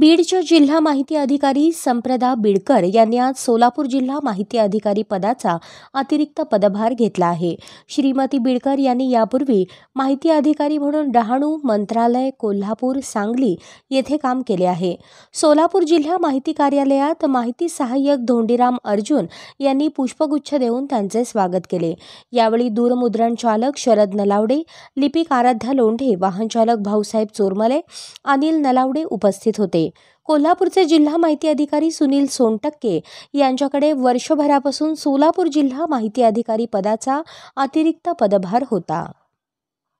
बीडच्या जिल्हा माहिती अधिकारी संप्रदा बीडकर यांनी आज सोलापूर जिल्हा माहिती अधिकारी पदाचा अतिरिक्त पदभार घेतला आहे श्रीमती बीडकर यांनी यापूर्वी माहिती अधिकारी म्हणून डहाणू मंत्रालय कोल्हापूर सांगली येथे काम केले आहे सोलापूर जिल्हा माहिती कार्यालयात माहिती सहाय्यक धोंडीराम अर्जुन यांनी पुष्पगुच्छ देऊन त्यांचे स्वागत केले यावेळी दूरमुद्रण चालक शरद नलावडे लिपिक आराध्या लोंढे वाहनचालक भाऊसाहेब चोरमले अनिल नलावडे उपस्थित होते होते कोल्हापूरचे जिल्हा माहिती अधिकारी सुनील सोनटक्के यांच्याकडे वर्षभरापासून सोलापूर जिल्हा माहिती अधिकारी पदाचा अतिरिक्त पदभार होता